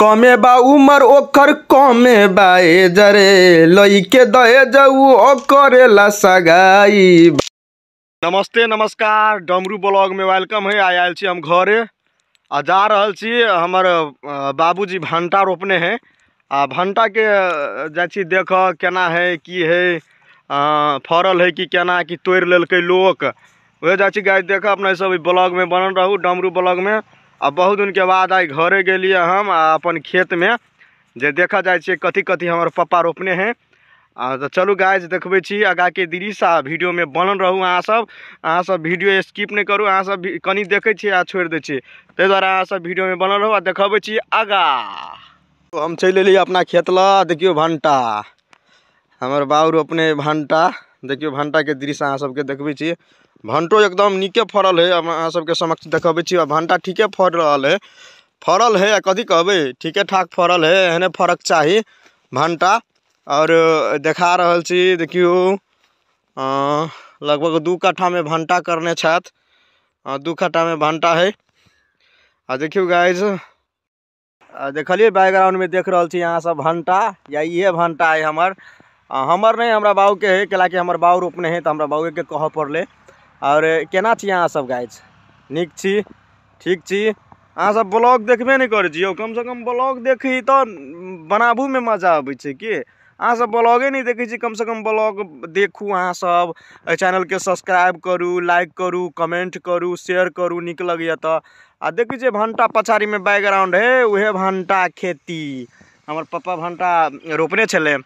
कमे बा उमर ओकर कमे बाए जरे लइके दए जाऊ ला सगाई नमस्ते नमस्कार डमरू ब्लॉग में वेलकम है आयल छी हम घरे आ जा रहल छी हमर बाबूजी भंटा रोपने हैं आ भंटा के जाइ छी देख केना है की है आ, फरल है कि केना कि तोड़ि लेलकै लोक वे जाइ छी गाइस देख अपना सब ब्लॉग में बनल रहू डमरू ब्लॉग में आ बहुत दिन के बाद आई घरे गलिए हम आ खेत में जे देखा जाए कथी कथी हमारे पप्पा रोपने हैं आ तऽ चलू गाय देखबै आगा के दृश्य आ में बनल रहू अब अब वीडियो स्किप नहीं करू अहाँसभ कनी देखे आ छोड़ दै ते ताहि दुआरे वीडियो में बनल रहू आ देखबै आगा तो हम चल अपना खेत लऽ देखियो भंटा हमारे बाबू रोपने भंटा भंटा के दृश्य अहाँ सबके देखे छी एकदम निके फड़ल है अहाँ सबके समक्ष देखे छी आ ठीके फर रहा है फड़ल है आ कथी कहे ठीके ठाक फड़ल है एहने फरक चाही भंटा और देखा रहा छी लगभग दू कट्ठा में भंटा करने दू दू में भंटा है आ देखियो गाइज बैकग्राउंड में देख रहा छी सब भंटा या ये भंटा है हमारे हमार नहीं हमारा बाबू के है कि हमारे बाबू रोपने हैं तो हमारा बाबू के कह पड़ल और केना छी अहाँ सब गाय निक छी ठीक छी अहाँ सब ब्लॉग देखबे नहीं कर जियो कम से कम ब्लॉग देखी तो में मजा अब कि अहाँ सब ब्लॉगे नहीं देखै कम से कम ब्लॉग देखू अहाँ सब चैनल के सब्सक्राइब करू लाइक करू कमेंट करू शेयर करू निक लगे तो आ देखै भंटा पछाड़ी में बैकग्राउंड है वह भंटा खेती हमर पप्पा भंटा रोपने छलै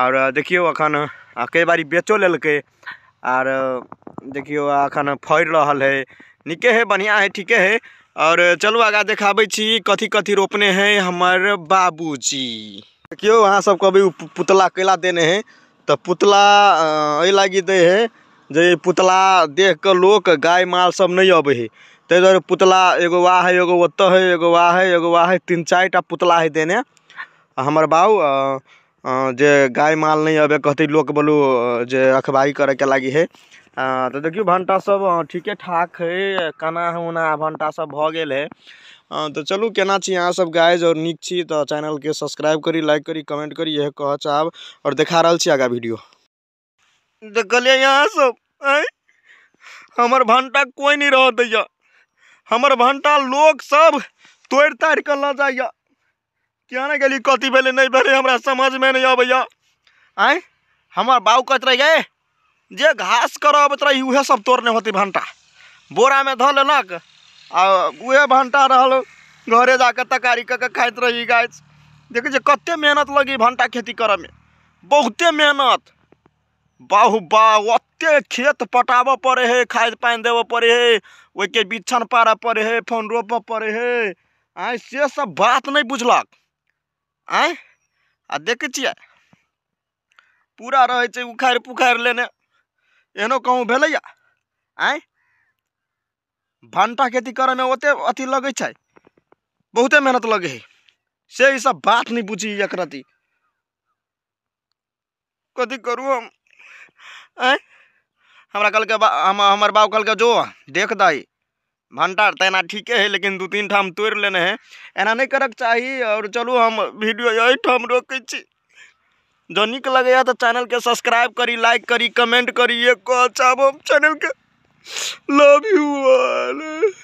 और देखियो एखन कई बारी बेचो लेलकै और देखियो अखन फड़ि रहा है निके है बढ़िया है ठीक है और चलो आगाँ देखा कथी कथी रोपने हैं हमार बाबूजी देखियो अहाँ सब कभी पुतला कैला देने हैं तो पुतला अ लागी दै है जे पुतला देख के लोग गाय माल सब नहीं अब है ते दुआरे पुतला एगो वाह है एगो ओतऽ है एगो वाह है एगो वाह है तीन चार पुतला है देने हमार बाबू जे गाय माल नहीं अब कहते लोग बोलू जे रखवाई करे के लगी है तो देखियो भंटा सब ठीके ठाक है कना उना भंटा सब भ गेल है तो चलू केना छी अहाँ सब गाइज और निक छी तो चैनल के सब्सक्राइब करी लाइक करी कमेंट करी यह कह चाहब और देखा रहा छी आगा वीडियो देखल यहाँ सब हमार भंटा कोई नहीं रह दैया हमार भंटा लोग सब तोड़ ताड़ के ल जाइया क्या ना गली कथी भले नहीं भले हमरा समझ में नहीं अबैया आय हमार बाऊ कहत रह गए जे घास कर रही उहे सब तोड़ने होते भंटा बोरा में धल आ वह भंटा रहा घरे जाकर तकारी कर खाइत रही गाय देख जे कते मेहनत लगी भंटा खेती करे में बहुते मेहनत बाहु बा ओते खेत पटाब पड़े है खाद पानी देव पड़े है के बिछन पारा पड़े है फोन रोप पड़े है आई से सब बात नहीं बुझलक आय आ देखै छियै पूरा रहै छै उखाड़ि पुखाड़ि लेने एहनो कहूँ भेलैया आय भंटा खेती करे में ओते अथी लगै छै बहुते मेहनत लगै है से सब बात नहीं बुझी एक रत्ती कथी करू हम आँय हमरा कहलकै हम हमर बाबू के जो देख दाइ भंटार तेना तो ठीक है लेकिन दू तीन ठाम तोड़ लेने हैं एना नहीं करक चाहिए और चलू हम वीडियो यही ठाम रोक जो निक लगे तो चैनल के सब्सक्राइब करी लाइक करी कमेंट करी ये को अच्छा चैनल के लव यू ऑल